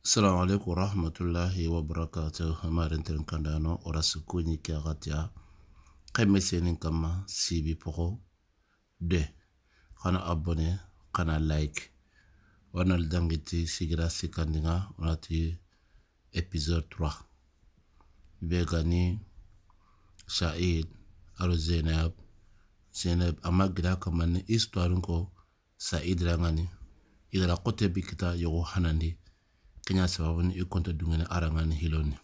Assalamu alaikum warahmatullahi wabarakatuh hamarin tirin kandano orasu kunyi kya gatya kaimme senin kama sibi poko de kana abone kana like wanal dangiti sigira sikandinga onati episode 3 begani sha'id aro zainab zainab amma gida kamani histoire ko sa'id rangani idara kote bikita yogo hanandi kenya sababuni i konto dungene arangani hiloni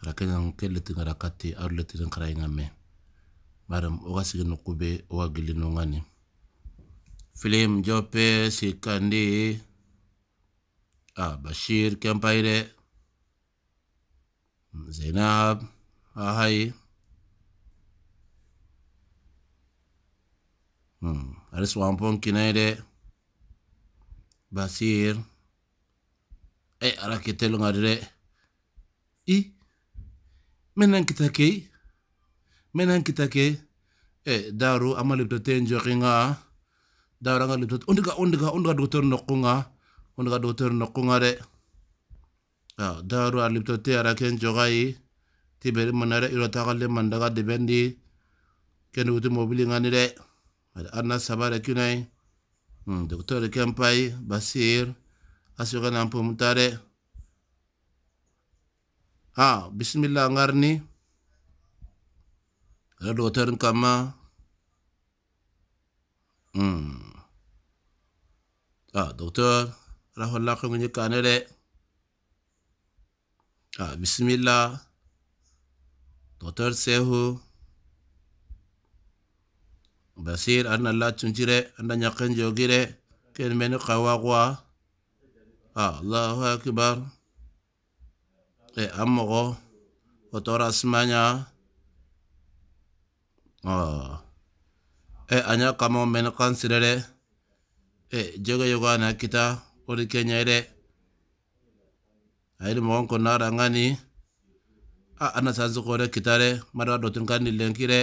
ara kenyan ke letingara kati aru letirin karayinga me baram oga sige nukube oga gilino ngani filim jope kandi ah, bashir kempaire zainab ahai hmm. aris wampon kinaide basir e ara ke te longa I, menang kita kei, menang kita kei, e eh, daru amalip to tenjo ki nga daru nga lip to, ondika, ondika, ondika doktor nokunga, dokter doktor nokunga re. Ya, daru alip to te ara kenjo gai, tiberi manare irotaka le mandaga dibendi, kendi wutu mobili ngani re, ada anna sabare kunai, hmm, dokter kempai, basir, asuka nan mutare a Bismillah ngarni ada dotarin kama hmm a doktor raholla ko ngi le a Bismillah doktor sehu basir an allah tunjire an da jogire ken menu kawa Allahu akbar e eh, an mɔgɔ o tɔɔra simanya ah. e eh, anya kamo kama mɛn kan sirɛ e eh, jɛgɛ yogo na kita o de kɛ ɲɛ dɛ a yiri mɔgɔ kɔnɔ ara ni a ana sa kita re, mara dɔtɔn kan di lɛnki dɛ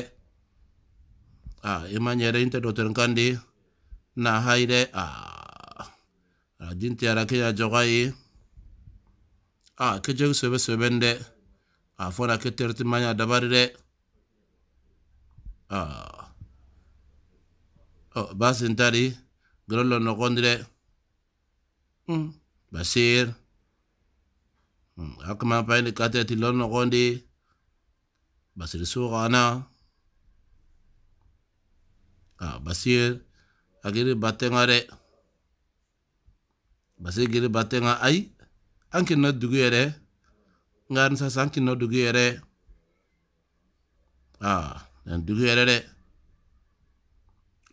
a ah, i ma inte dɛ kan di na haire ah. a ara ke ya jogai a ke jegu sobe soben nde a fona ke tertimaya dabari de a o basintari grollo nogondi de hmm, basir hmm, akuma payindi kate ti lor nogondi basir ana a basir agiri batengare de basi giri bate nga ay ankinno dugu yere ngan sasa ankinno dugu yere ah nan dugu yere de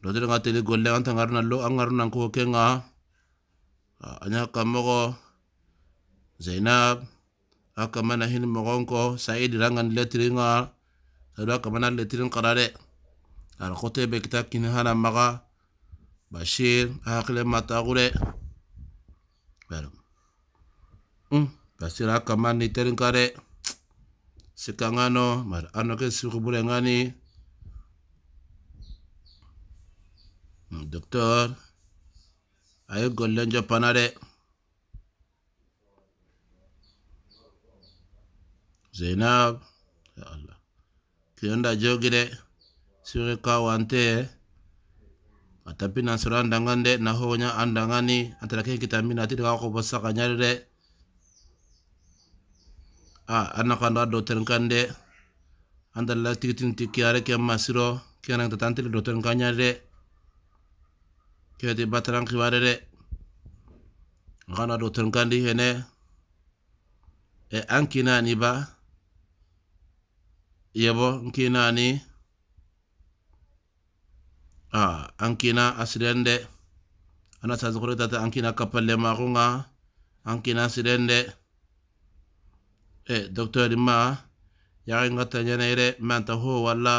lodi nga tele golle anta ngarna lo angarna ko ke nga anya kamogo zainab aka mana hin mogon ko said rangan letri nga sado aka mana letrin qarare ar khote be kitab kin hana maga bashir akhle mata gure Pero, um, hmm. basira kamani tering kare, sikangano, mar ano ke suku sukubure ngani, hmm, doktor, ayo gollen jo panare, Zainab, ya Allah, kiyonda jogire, suri kawante, tapi na sura andangan de na honya andangani antara ke kita minati dengan ko bossa kanyar de a anna kan do tern kande andal la tikitin tikiyare ke masiro ke nan ta tantil do tern kanyar de ke de batran kiware de ngana do tern kandi hene e ankina ni ba yebo iya, nkina ni an ah, kina asirende anasashoretaa ankina kapale maakunga an kina asirende eh, docteurma yaengatayanere me anta ho walla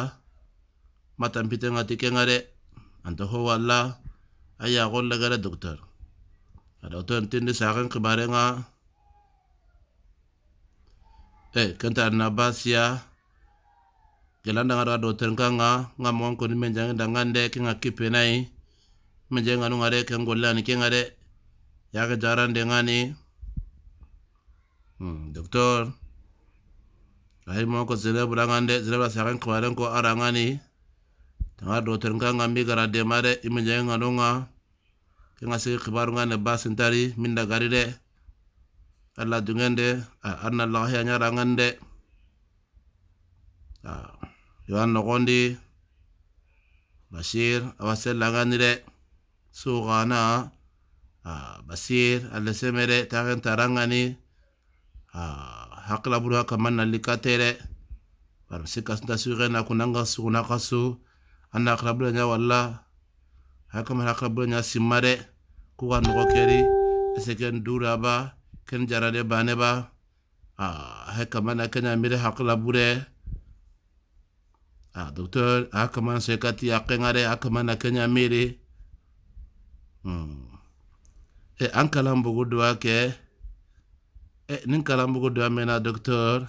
matanpitengatikeng are anta ho walla ayaolegere doctur ah, dctr tindi saennkhibarenga eh, kenta rnabasi gelanda ngado dokter tenka nga nga mon ko ni menjange dangande ke nga kipenai menjange ngano ngade ke ngollani ke ngade yaga kejaran dengan hmm doktor ay mo ko zele bulangande zele ba sakan ko aran ko arangani tanga do tenka nga mi gara de mare imenjange ngano nga ke nga sigi kibaru nga ne minda gari de alla dungende ah, arna lahiya nyara ngande ah yo an Basir, bashir awa sellangani ah, basir alle seme tarangani ah, hakilaburu hakaman nalli kate de bari sugena kunanga suguna kasu anna hakilabura walla hakaman hakilabura ɲa simma kuga nogo keri eseken duraba ken jarade baneba hakamana ah, kenya mire hakilabure ah doktor akaman sekati akengare akaman akenya miri mire hmm. e eh, an kalam bugu doa ke e eh, nin kalam bugu doa mena doktor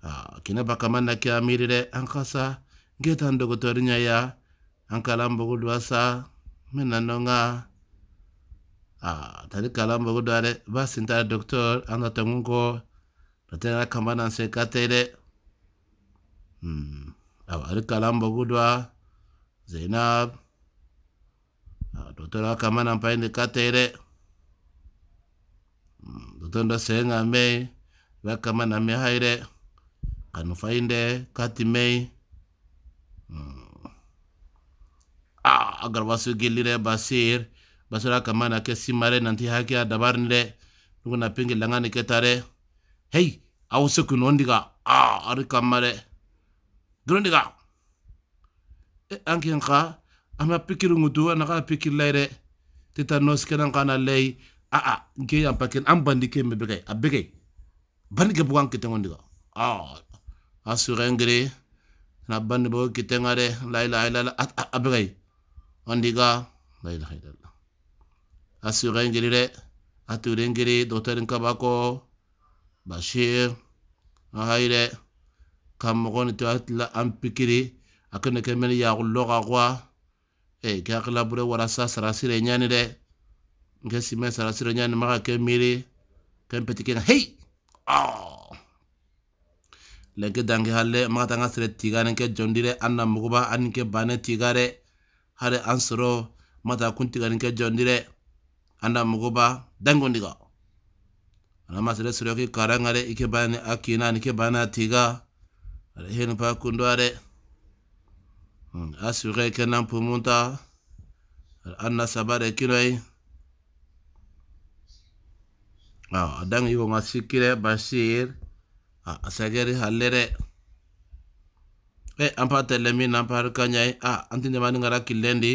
ah, kina ba kaman na kɛ a miiri an kasa geta an tan ya an kalam bugu doa sa mena nonga a tadi ah, tari kalam bugu duwa ba sinta doktor an ka tɔngun kɔ patɛna kama na se a r i k a l a m bagudwa zainab dotoro akamana mpainde katere dotondo senga mei bakamana me haire kanu fainde kati mei ah agar basu gilire basir basura kamana ke simare nanti haki a dabarnire nuguna pingi langani ketare h e i a u s u k u n o ndiga ah ari kamare durondiga e anke nka ama pikiri ngutu anaka pikiri lai de tetanos kenan kana lai aa nke yan pakin an bandi ke me bege a bege bandi ke bukan kite ngondiga a asure ngire na bandi bo kite ngare lai lai lai a bege ondiga lai lai lai asure ngire de ature ngire doktor nkabako bashir ahai de kam mogoni to atla am pikiri akene kemeni ya yaaxu ka kwa e ke axila bure wara sa sarasire nyani de nke sime sarasire nyani maka kemiri miri hei peti kena hey oh. lenke dange halle maka tanga sere tiganen ke jondire anna an na bane tiga de hade mata kun tiga ke jondire anna mukuba dango muguba dangondiga anama sere soroki karanga karangare ike bane akina ni bane tiga aɗa heni pa kundo aɗe hmm, asure kenan pumunta aɗa anna sabaɗe kinoy a dan yiwonga sikkire basir a sageri halle de e an pa telle min nan pahar kañay a antindemani ngara killendi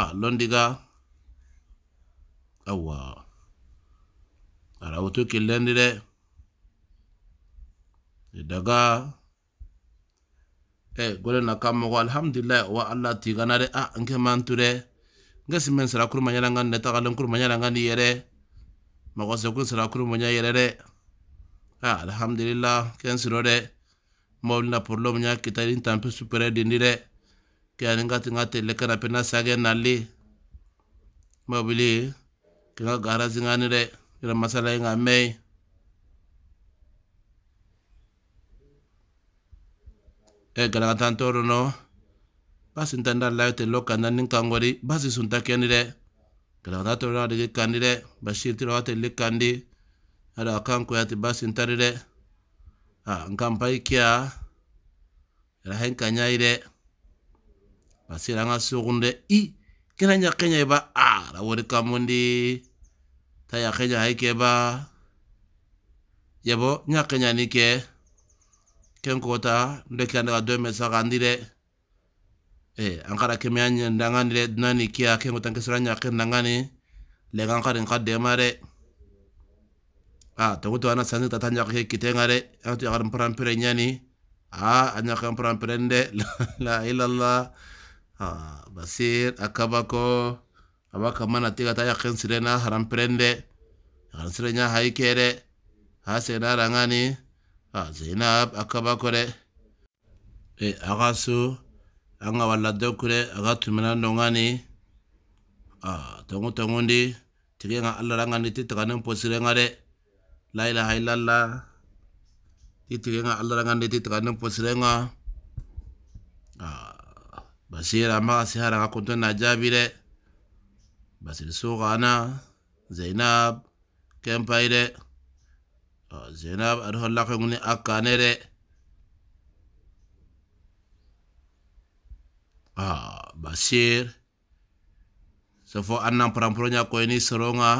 a londiga awa ara wutu killendi de daga eh gole na kam mogo alhamdulillah wa allah tigana re a ah, nke mantu de nke simen sira kuruma ɲananga ne tagalen kuruma ɲananga ni mako se kuru sira kuru manya yere re a ah, alhamdulillah ken siro re mo na problem manya kitari tampe supere dindi re ke ani nka ti nka tele kana pena sage nali bili ke nka gara ngani re re masala ye nka Eh, galagata ntorono basi ntanda layete lo kanda basi sunta keni de galagata torono wate li kandi ada basi ntari de nkampai kia rahen basi ranga sugunde i kena nya kenya ba kamundi ta ya yebo nya nike ken kota nde ke andaga do me sagandi de e ankara keme anya ndangani de nani kia ken kota nke siranya ken ndangani le kan kare nka mare a to kuto ana sanni ta nya ke kite ngare a to yakar nyani a anya kan mpran nde la ilallah a basir akabako abaka mana tiga ta ya sirena haram prende, nde yakan sirenya haikere ha senarangani ni Ah, zainab akaba kore e, a ka so an ka wala dɔ ku a ka tumina nɔnga a ah, tɔngu tɔngu di tigɛ ka ala la an ka ni ti taga ni pɔsirɛ dɛ ti ka ala la ti taga a basira an b'a ka se hara ka kɔntɔ na jaabi dɛ basiri so zainab kɛnpa dɛ zeynab aɗa holla koye ngoni akkane de basir so fo annan parampuroña koyeni soronga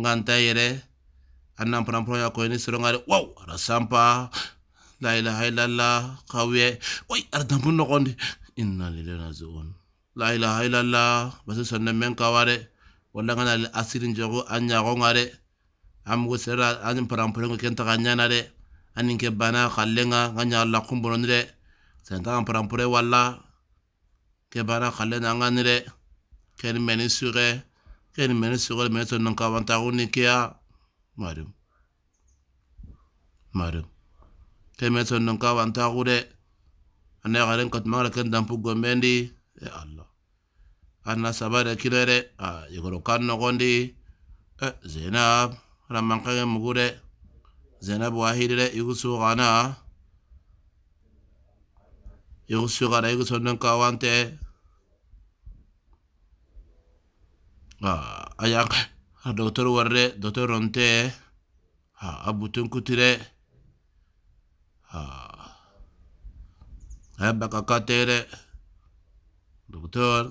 nganta yere annan parampuroña koyeni soronga de wow rasampa sampa la ilaha illallah kawiye oy aɗa dampu nogondi inna lillahi Inna la ilaha illallah basi sonne men kawa de walla ngana asirin jogo an ñagonga amgu sera anin p a r a m p u r e n g o kenta k a ñana de anin ke bana xallenga ga ña lakkunbononi de s e n t a g a p a r a m p u r e walla ke bana xallena ngani de keni meni suxe keni meni suxere meni sonnon kawantaxuni keya madum madum ke meni sonnon kawantaxu de ane xaren katumagara ken dampu gombendi e allah anna sabare kile de a yegoro kan noxondi e zenab r a m a n kage m u g u r e zenab w a h i r i r e igu suqana igu suqara igu sonnen kawante ayak doctor warre doctor onte abutun kutire ayabba kakatere doctor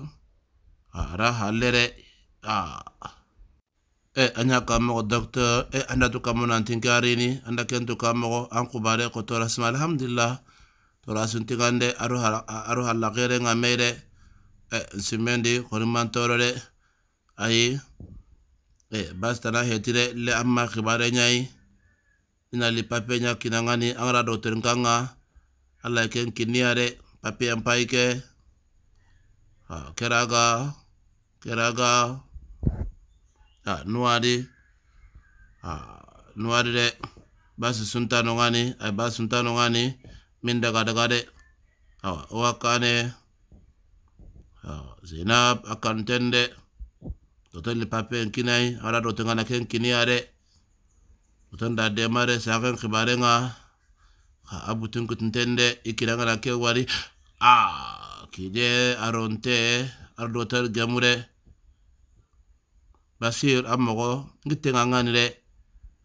ara hallere ah. e anya kamogo docteur e eh, anda tu kamono ini anda ken tu kamogo an kubare ko to sima alhamdulillah tora aru aro hallakere nga simendi e nsimmendi konimmantoro eh ayi e na hetire le amma kibare nyai ina li pape nya kinangani angra docteur nkanga alla ken kiniare pape empaike ha keraga keraga a nuwadi a nuwadi de basi suntano ngani basi suntano ngani min daga daga de awa wakane zinab akantende toton li pape en kinai ala do tengana ken kiniare toton da de mare saken khibare nga ha abu tun kutentende na ke wari a ah, kide aronte ardotar gamure basir an mogo ngite nganganire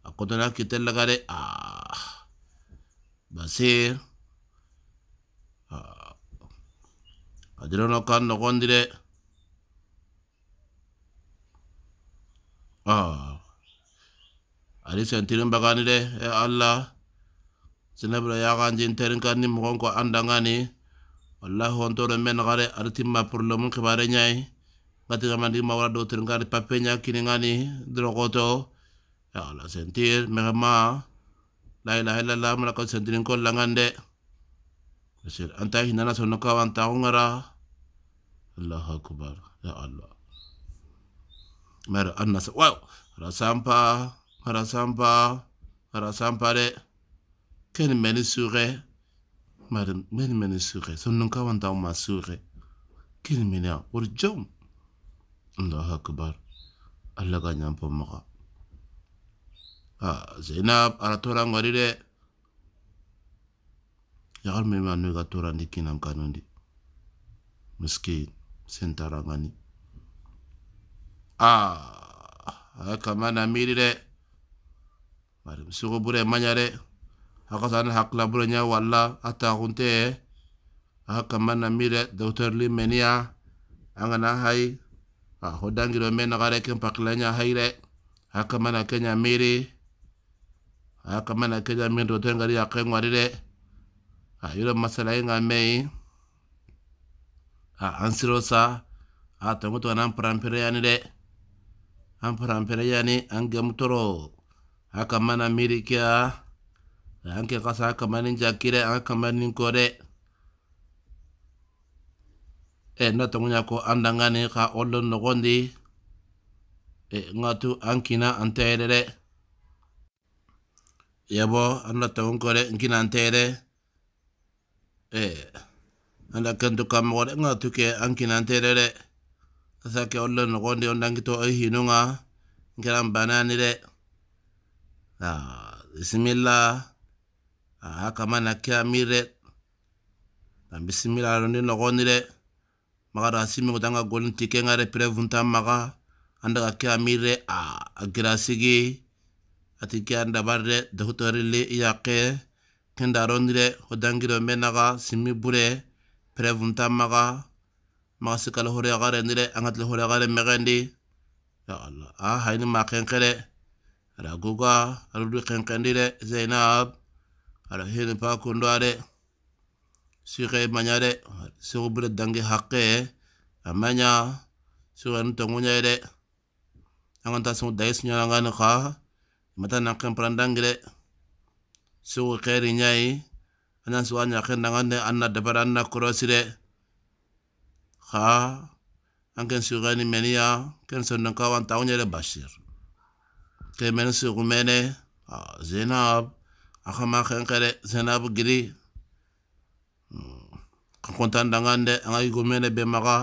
de a kite laga ah basir ah adirono kan nogondi de ah ari sentirin bagani de e allah sinabira ya jin terin ni mogon ko andangani wallahi wontoro men gare ari timma probléme nyai ngati gamandi mawala do ter ngani papenya kini ngani drogoto ya la sentir mehma la ilaha sentirin ko langande sir anta hinana sono ka anta ngara allah akbar ya allah anna annas wow rasampa rasampa rasampa de ken meni sure mara men meni sure sono ka anta ma sure ken meni urjum Allah akbar Allah ka ɲanfɔ Ha, zainab ala tora ngwadi de har me ma no ka tora ndi kinan kanundi meski sentara ngani ah, a kama na miri de bari misigo bure manya de hakasani hakila bure nya walla ata gunte a kama na miri de docteur a ho dangiro na gare ken pakilanya haire haka mana kenya miri haka mana kenya men do tengari yaken warire a yiro masala inga mei a ansiro sa a tongo to nan parampere yani de an parampere yani an mutoro haka mana mere kya an ke kasa haka jakire an kamanin kore e eh, na tonga ko andanga ne ka ollo no e ngatu ankina anterere yabo anna tonga kore ankina antere e anda kanto ngatu ke ankina anterere sa ke ollo no ondangi to re na ah, bismillah a kama na kya mire ah, bismillah ro ni re maga daga simme gota anga golin ti ke ngare prevuntan maga anda ga ke amire a agira sigi ati ke anda barre dohutorile yaqe kenda rondire hodangiro menaga simi bure vunta maga maga sikala hore agare angat le hore agare megendi ya allah a hayni ma kenkere ara guga ara kenkendire zainab ara hini pa kondo are sixe manyare de sixu bire dange haxe anu a anu sixenu nyare de an gan dais sixu dayi suɲanangani xa mata nanxen parandangi de sixu xeri ɲayi a ɲa sixu a ɲaxen dangan de an na dabara an na korosi de ken sixeni kawan taxuɲe nyare basir ke meni sixu mene zenab a xama xenxe de giri ka kuntan dangande anga yugu be maga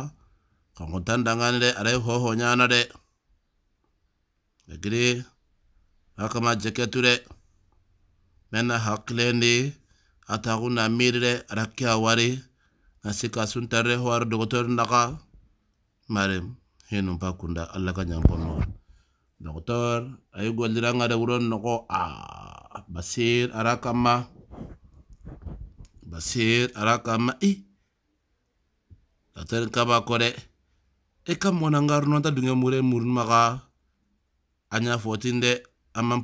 ka kuntan dangande are ho ho nyana de jeketure mena haklendi ataku na mirre rakki awari asika suntare ho ar doktor ndaka Marim, hinu bakunda, alla ka nyampo no doktor ayu goldiranga de uron noko a ah, basir arakama ma basir araka ma i datani kaba ko dɛ i ka mɔna ngarunɔ ta dungɛ mure murunumaga an y'a fɔtin dɛ an man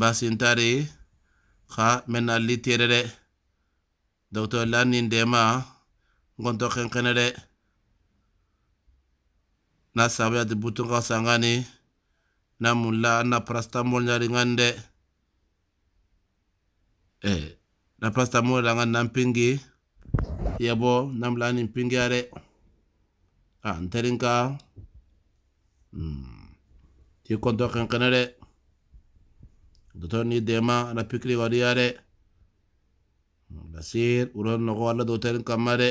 basintari ka mɛna litere dɛ dɔktɔ lanin dɛma ngɔntɔ kɛnkɛnɛ dɛ na sabaya ti butun ka sangani na mulla na prastamol nyari ngande eh na pasta mo langa nampingi yabo namlani mpingi are ah nterinka mm ti konto kankana r e d o t o ni dema na pikri wari are basir uron no ko a l a doterin kamare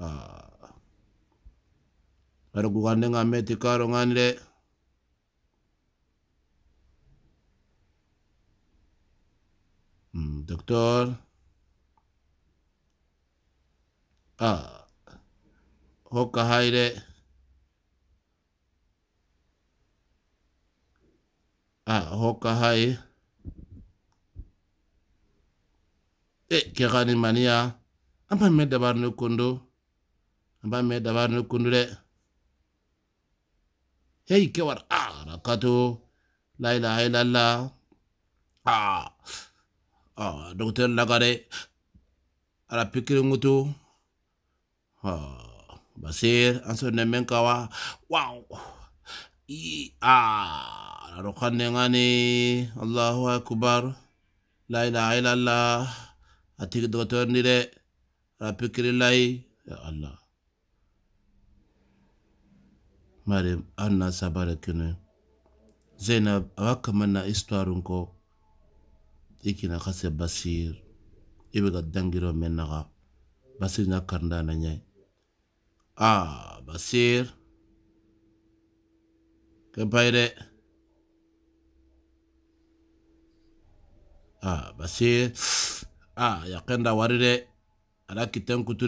ah ara gugande ngameti karo n g a n r e دكتور آه هوكا هايري آه هوكا هاي إيه كي غاني مانيا أما مي دبار نكوندو أما مي دبار نكوندو لي هي كي ور آه ركاتو لا إله إلا الله آه docteur lagare ala pikiri ngutu basir ansonne men kawa wow i a rokanne ngani allahu akbar la ilaha illallah atigi docteur ndire ala pikiri lai ya allah mari anna sabara kine zainab awakamana histoire nko Iki kina kase basir i be ga dangiro men basir na karnda na a basir ke payi a basir a ya da wari ala ada kiten kutu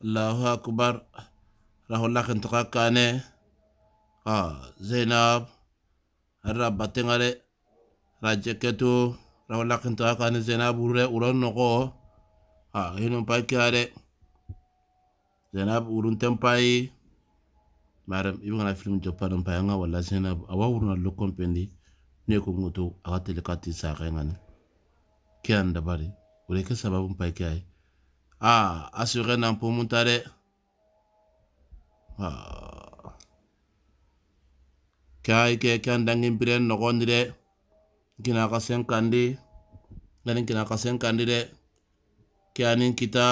allahu akbar rahollaken toxa kane a zeinab ada batenga rajeketo rawlakinto akani zena re uron noko, ha hino pai kiare zena urun tempai maram ibu ngana film jopanum pai nga wala zena awa uruna lokon pendi ne ko ngoto awa telekati sa kai ngana kian dabari ure ke sababu pai kai a asure nan po muntare ha kai ke kan dangin biren nogondire kina kasen kandi nani kina kasen kandi de kiani kita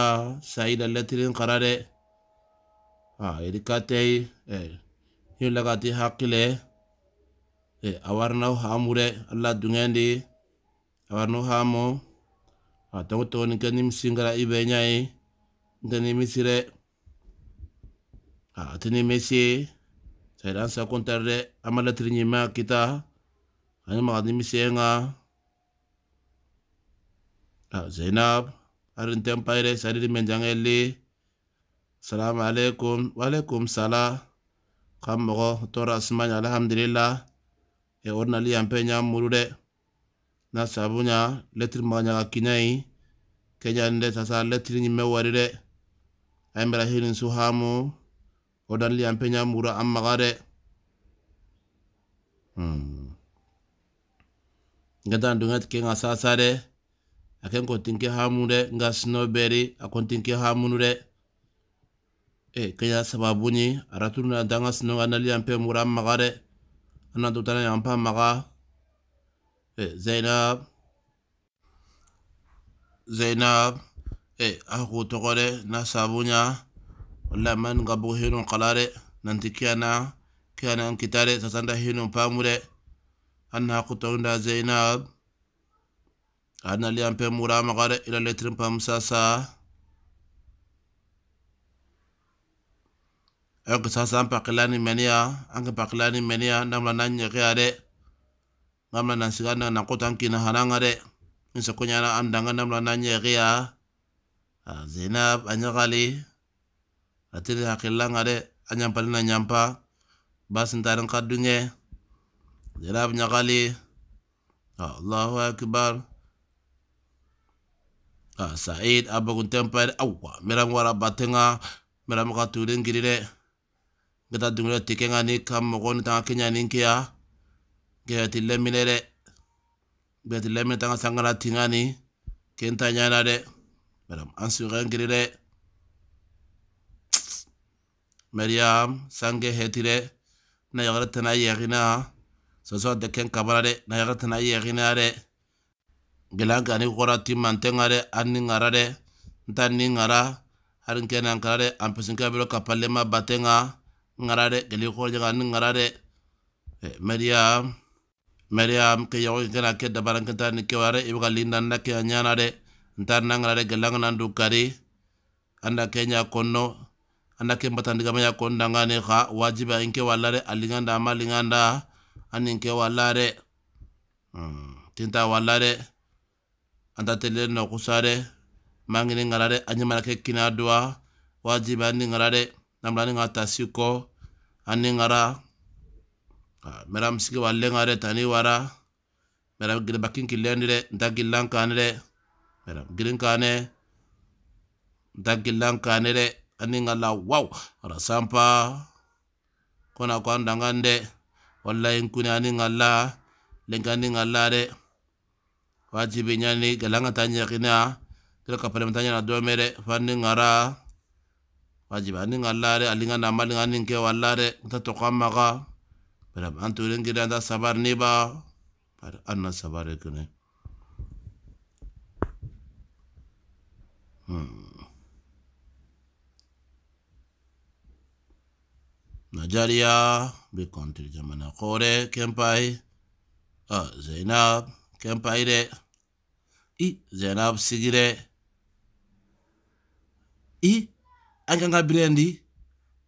saida letirin karare a iri katei eh yillagati hakile e eh, awarna hamure allah dungendi awarna hamo a togo togoni kenim singara ibe nyai ntenimi misire a atinimi misi saydan sakontar de ama amala Trinima kita hanya makadimi senga. Ah, Zainab. Arin tempaire sadiri menjangelli. Assalamu alaikum. Wa alaikum salam. Kam mogo tora asmanya alhamdulillah. E orna li ampe nyamuru nasabunya Na sabunya letri maganya kinyai. Kenya nde sasa letri nyime wari de. Aimbra hirin suhamu. Odan li ampe amma gare. Hmm. ngeta dunget ke nga sasa de aken ko tinke hamure de nga snowberry akon tinke hamunu e kenya sababu ni aratuna danga sino nga nali ampe mura magare de ana dutana yampa maga e zainab zainab e ahu togo de na sabunya wala man gabu hinun qalare nanti kiyana kitare sasanda hinun pamu anna kutawinda zainab ana liampe mura magare ila letrin pa sasa ayo kisasa an pakilani menia an pakilani menia namla nanyi kia de namla nan na nan kina hananga de in kunyana an namla nanyi kia. Ya. Ah, zainab gali atiri hakilanga de anyampali na nyampa basintarin kadunye Zainab Nyakali. Ah, Allahu Akbar. Ah, Said abagun tempat awa meram wara batenga meram kiri turin girire gata dungre tikenga ni kam mogon tanga kenya ninkia gaya tille minere gaya tille minere tanga sangana tingani kenta nyana de meram ansuren girire Maryam sange hetire na yagara ya yagina soso de ken kabara de na yaga tana yegina de gelan kora ti mantenga de ngara de nta ni ngara harin kena ngara de ampesin kabilo kapalle ma batenga ngara de geli kora jaga anni ngara de mariam mariam ke yago kena ke dabaran kenta ni keware ibga lindan na ke anyana de nta na ngara de gelan nan kari anda kenya konno anda ke mbatandiga ya kondanga ne wajiba inke walare alinganda ama linganda ani nke wala dɛ mm, tinta wala dɛ an ta tele nɔkusa dɛ mangini ŋara dɛ an ɲamana kɛ kina duwa wajibi ani ŋara dɛ namla ni ŋa tasi kɔ ani ŋara mɛra misigi wa lɛŋa dɛ tani wara mɛra giribakin kilɛndi dɛ nta gilan kani dɛ mɛra girin kani nta gilan kani dɛ ani ŋa la waw ara sanpa kɔna kɔ an dangan dɛ wallahi kunani ngalla lenkani ngalla de wajibi nyani galanga tanya kina kira kapale mtanya na domere fani ngara wajibi ani ngalla de alinga na mali ngani ke walla de mutatoqama ga pera bantu lengira da sabar niba, ba par anna sabar kune hmm Najaria be country jamana kore kempai ah, Zainab kempai re, i Zainab sigire i anka nga brandi,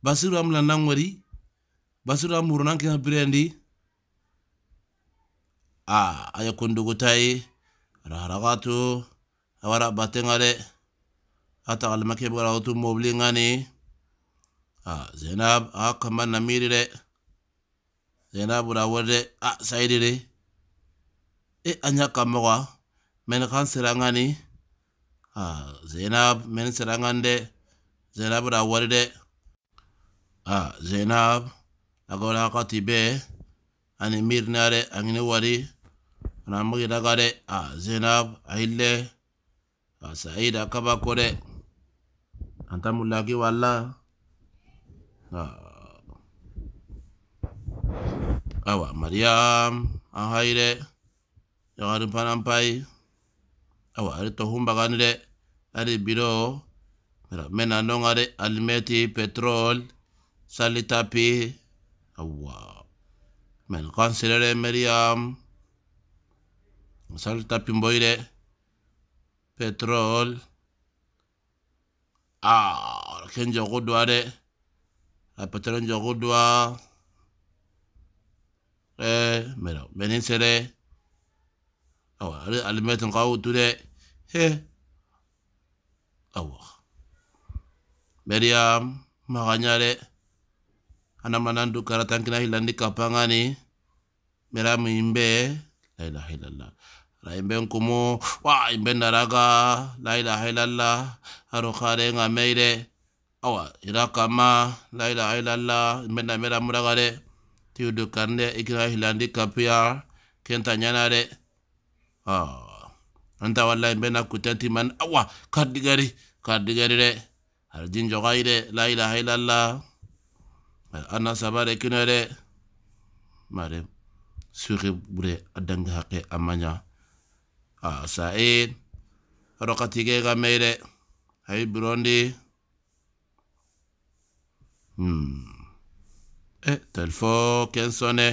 basiru amla nangwari basiru amuru nga birendi a ah, aya kundugutai raharagatu awara batengare ata almakebgaragutu mobli ngani a zenab e, a kamba na miri de zenab ura wode a saidi de e anya kamba wa men kan serangani a zenab men serangande zenab ura wode de a zenab agora ka tibe ani mir nare angine wari na mugi dagare a zenab aille a saida kaba kore antamulagi wallah Awa, Mariam, Ahaire, y a w a r i Panampai, Awa, Arito Humbaganre, Ari Biro, Menanongare, Alimeti, Petrol, Salitapi, Awa. Men k a n s i r e r e Mariam, Salitapi Mboire, Petrol, Ah, Kenjo k o d u a r e apatron jogudwa eh mera benin sere ah, awa alimetin kawo tude he awa meriam maganyare anamanandu karatankina hilandi kapangani meramu imbe la ilaha illallah la imbe nkumu wa imbe naraga la ilaha illallah aro kare nga awa ira kama la ilaha illallah mena mera muraga de tiyu du kande ikira hilandi kapiya kenta nyana ah anta wallahi mena kutati man awa kardigari kardigari de harjin jogai de la ilaha illallah ana sabare kino mare suri bure adangi hake amanya ah sa'id rokati ga mere hay burundi Hmm. Eh, telefon kɛ n sɔnɛ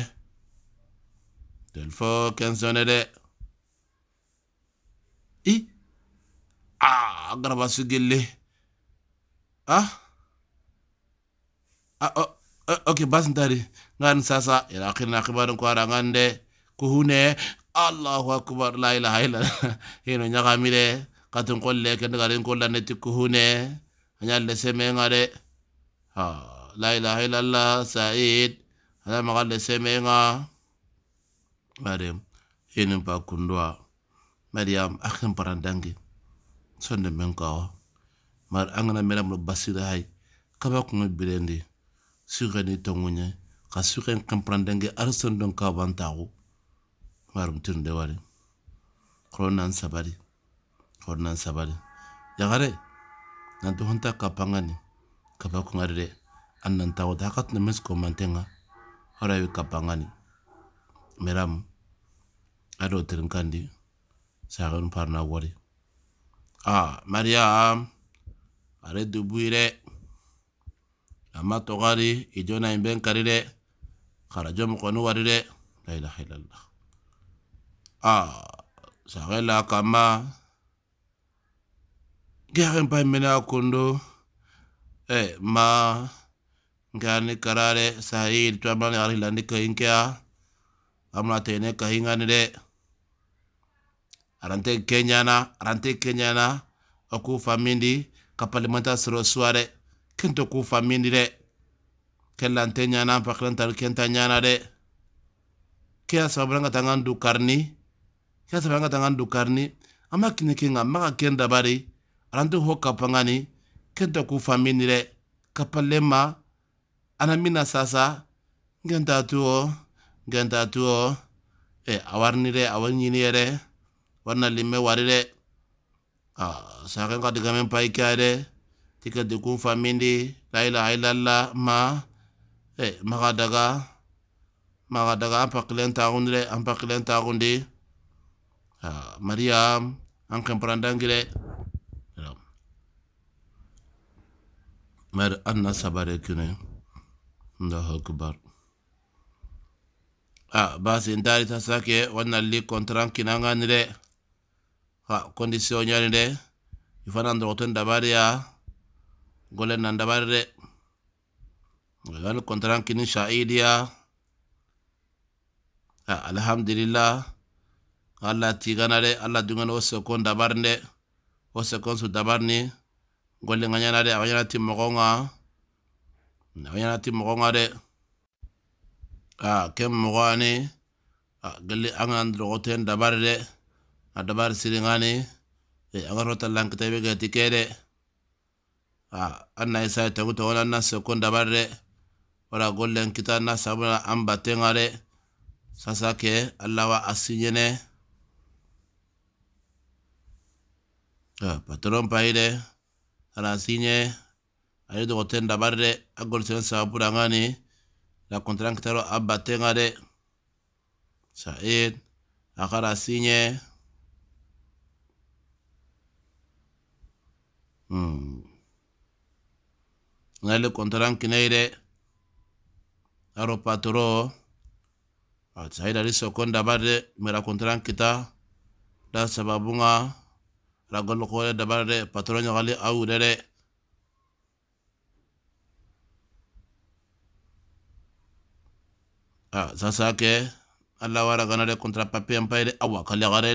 telefon kɛ n sɔnɛ dɛ i aa ah, garaba sugele ah ah oh, oh, ok basin tari ngan sasa ila akhirna akhbarin kwara ngan de kuhune Allah allahu akbar la ilaha illa hino nyaka mire katin kolle kendigarin kolla neti kuhune anyal leseme nga de ha la ilaha illallah said ala magale semenga mariam yenin pa kundwa mariam akhim parandangi sonde men mar angana mera mo basira hay kaba ko birendi sugani tongunya ka sugen kamprandangi arson don ka bantago marum tunde wari kronan sabari kronan sabari yagare nanti honta kapangani kaba kungari annan tawo da hakat na mesko mantenga horawi kapangani meram ado tirin kandi sagan parna wari ah maria are dubuyi dɛ amma togari ijona in ben kari dɛ karajo mukoni wari dɛ la ilaha illallah a ah, sagan la kama gehagen pa mena kondo eh, ma ngani karare sahir to ari landi kahinkea amna tene kahingani de arante kenyana arante kenyana aku famindi kapalimanta sro suare kento ku famindi de kellante nyana paklantar kenta nyana de kia sabranga tangan dukarni kia sabranga tangan dukarni ama kini kinga maka kenda bari arante ho kapangani ngenda kufahamini kapalema anamina sasa ngenda tuo ngenda tuo e awarni le awarnyini yere warna limme wari le ah saka ka digamen pai kare tika de famindi la ilaha illallah ma e maga daga maga daga ampakilen tagundi le ampakilen tagundi ah mariam an kemprandangile mɛri anna sabare kine allahu akbar ah basi ntari tasake wannalli contran kinangani de ha condition ñani de ifana ndoroten dabariya golen nan dabari de wal contran kini shaidiya ah alhamdulillah allah tigana de allah dungana wo sekon dabarnde wo sekon su dabarni golle nga ñana de axa na timmoxonga axa ñana timmoxonga de a ken moxo ani a gelli a ŋan doxoten dabari de a dabari siringani e, a ŋa rota lankitabe gati ke de a an na isa e tengu tengona na sekon dabari de wala gollen kita na sabuna an battenga de sasa ke allawa a siɲene patron payi de ayo aye dogoten barre agol sen sa pura ngani la kontrang kitaro a batenga de said akara sinye hmm. ngale kontinan kineire aro patro, said ali sokon barre mera kita da sababunga le dabar de patron de awdere a ah, sasa ke alla waraganare contrat papier mpayre awa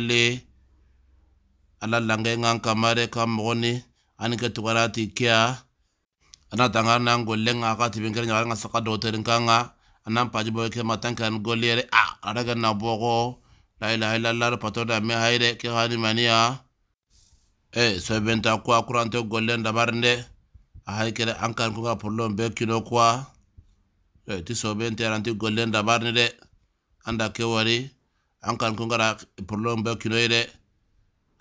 le alla lange ngang kamare kam goni ani ke tugarati kya ana tangar nan golle nga ka tibin kere ñagare nga saka doterin kanga anan pajibo ke matanke an re a ah, aragan bogo la ilaha illallah patron me hayre ke hani mania e eh, soyɓenta kuwa kurante gollen dabar nde ahay kere ankan kuka pollon be kino kuwa e eh, ti soɓente aranti gollen dabarni de anda ke wari ankan kungara pollon be kinoyi de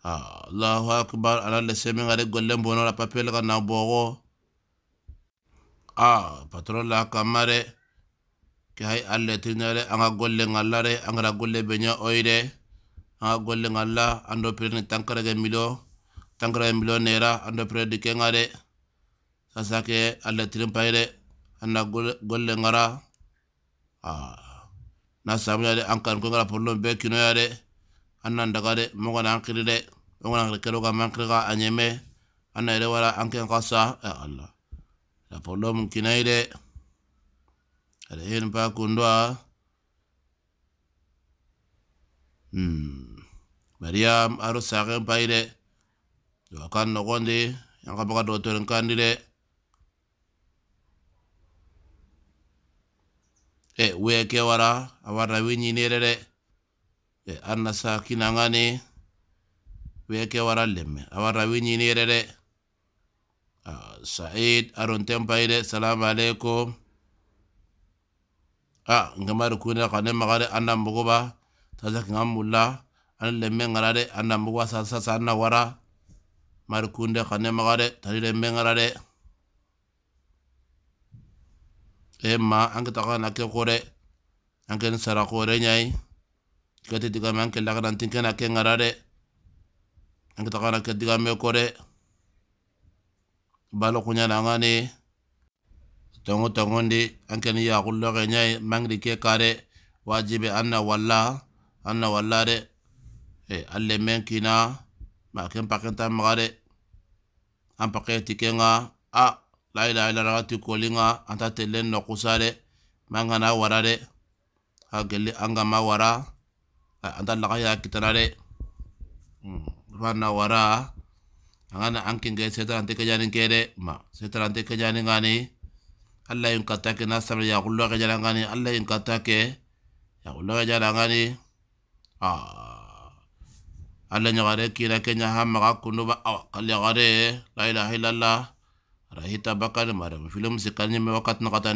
allahu akbar ala lese min gade gollen bonora papel ka na bogo a ah, patron la kamma ke hay allah tinare anga golle ngalla de angara golle beña oyi anga golle ngalla ando pirni tankarage milo tankara miliyon nera ando predi kenga de sasa ke ala tirin paire de golle ngara ah na samu de ankan ko ngara pollo be kino yare de daga de mo ngana ankire de mo ngana kiri kero ga man ga anyeme anna ere wala an qasa ya allah la ya pollo mun kinaire de hen pa kundwa hmm mariam aro sagen pay do kan nogondi yanka baka dotoren kandi de e eh, wee ke wara awarna wiñinere de e eh, anna sa kinangani wee ke wara lemme awarna wiñinere de ah, said aron tempayi de salamu aleykum a ah, ngemari kune kane magare anna mbogoba sasa kinga mulla lemme ngara de anna mbogoba sasa anna wara mari kunde xane maxa de tariren mengara de emma anke taxa na ke xore anken sara xore ñayi kati digame anke laganantin ke na ke ngara de anke taxa na ke digame kore balo xuñana ngani tongo tongondi anken yaxuloxe ñayi mangdi ke kare wajibe anna walla anna walla de e alle men kina ma ken paken tam magare an pake tike nga a lai lai lai ti koli nga anta tellen nokusa de man kana wara de ha gelli an ga ma wara anta laga ya kitana de fanna hmm, wara angana an kinge setan te kejani kere ma setan te kejani ani, allah yang kata ke na sabra ya ke kejani ngani allah yang kata ke ya ke kejani ngani ah alla ɲagare kira ke ɲaha maga kunduba awa kalli ɲagare la ilaha illallah rahita bakani maramu filimsi kanɲime wakati nagata